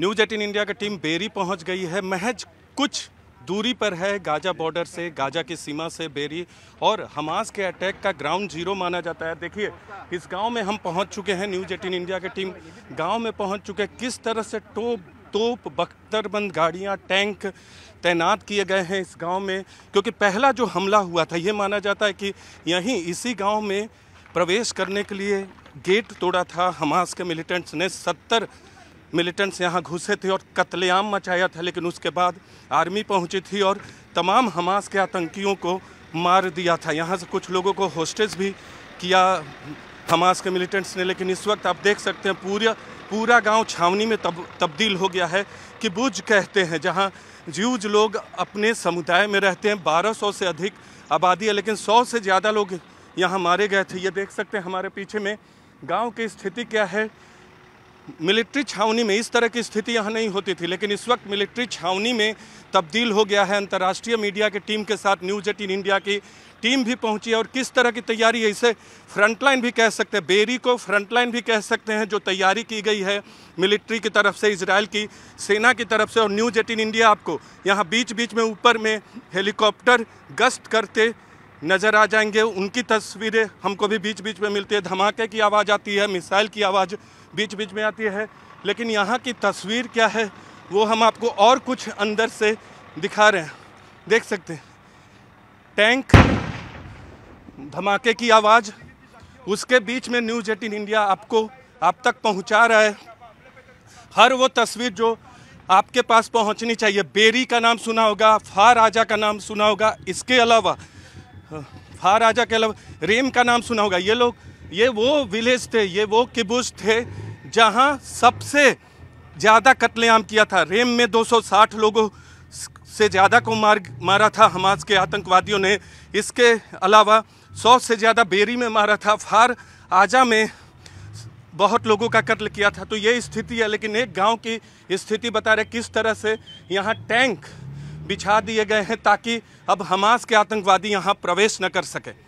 news eighteen India की team Beri पहुंच गई है महज कुछ दूरी पर है गाजा बॉर्डर से गाजा की सीमा से बेरी और हमास के अटैक का ग्राउंड जीरो माना जाता है देखिए इस गांव में हम पहुंच चुके हैं न्यूज एटीन इंडिया की टीम गांव में पहुंच चुके हैं किस तरह से टोप तोप बख्तरबंद गाड़ियां टैंक तैनात किए गए हैं इस गाँव में क्योंकि पहला जो हमला हुआ था ये माना जाता है कि यहीं इसी गाँव में प्रवेश करने के लिए गेट तोड़ा था हमास के मिलिटेंट्स ने सत्तर मिलिटेंट्स यहाँ घुसे थे और कत्लेआम मचाया था लेकिन उसके बाद आर्मी पहुँची थी और तमाम हमास के आतंकियों को मार दिया था यहाँ से कुछ लोगों को होस्टेज भी किया हमास के मिलिटेंट्स ने लेकिन इस वक्त आप देख सकते हैं पूरा पूरा गांव छावनी में तब तब्दील हो गया है कि बुज कहते हैं जहां जूज लोग अपने समुदाय में रहते हैं 1200 से अधिक आबादी है लेकिन 100 से ज़्यादा लोग यहां मारे गए थे ये देख सकते हैं हमारे पीछे में गांव की स्थिति क्या है मिलिट्री छावनी में इस तरह की स्थिति यहाँ नहीं होती थी लेकिन इस वक्त मिलिट्री छावनी में तब्दील हो गया है अंतर्राष्ट्रीय मीडिया की टीम के साथ न्यूज एटीन इंडिया की टीम भी पहुंची है और किस तरह की तैयारी है इसे फ्रंटलाइन भी कह सकते हैं बेरी को फ्रंटलाइन भी कह सकते हैं जो तैयारी की गई है मिलिट्री की तरफ से इसराइल की सेना की तरफ से और न्यूज एटीन इंडिया आपको यहाँ बीच बीच में ऊपर में हेलीकॉप्टर गश्त करते नज़र आ जाएंगे उनकी तस्वीरें हमको भी बीच बीच में मिलती है धमाके की आवाज़ आती है मिसाइल की आवाज़ बीच बीच में आती है लेकिन यहाँ की तस्वीर क्या है वो हम आपको और कुछ अंदर से दिखा रहे हैं देख सकते हैं टैंक धमाके की आवाज़ उसके बीच में न्यूज़ एटीन इंडिया आपको आप तक पहुँचा रहा है हर वो तस्वीर जो आपके पास पहुंचनी चाहिए बेरी का नाम सुना होगा फार राजा का नाम सुना होगा इसके अलावा हा राजा कैलब रेम का नाम सुना होगा ये लोग ये वो विलेज थे ये वो किबुज थे जहाँ सबसे ज़्यादा कत्लेआम किया था रेम में 260 लोगों से ज़्यादा को मार मारा था हमास के आतंकवादियों ने इसके अलावा सौ से ज़्यादा बेरी में मारा था फार आजा में बहुत लोगों का कत्ल किया था तो ये स्थिति है लेकिन एक गांव की स्थिति बता रहे किस तरह से यहाँ टैंक बिछा दिए गए हैं ताकि अब हमास के आतंकवादी यहाँ प्रवेश न कर सके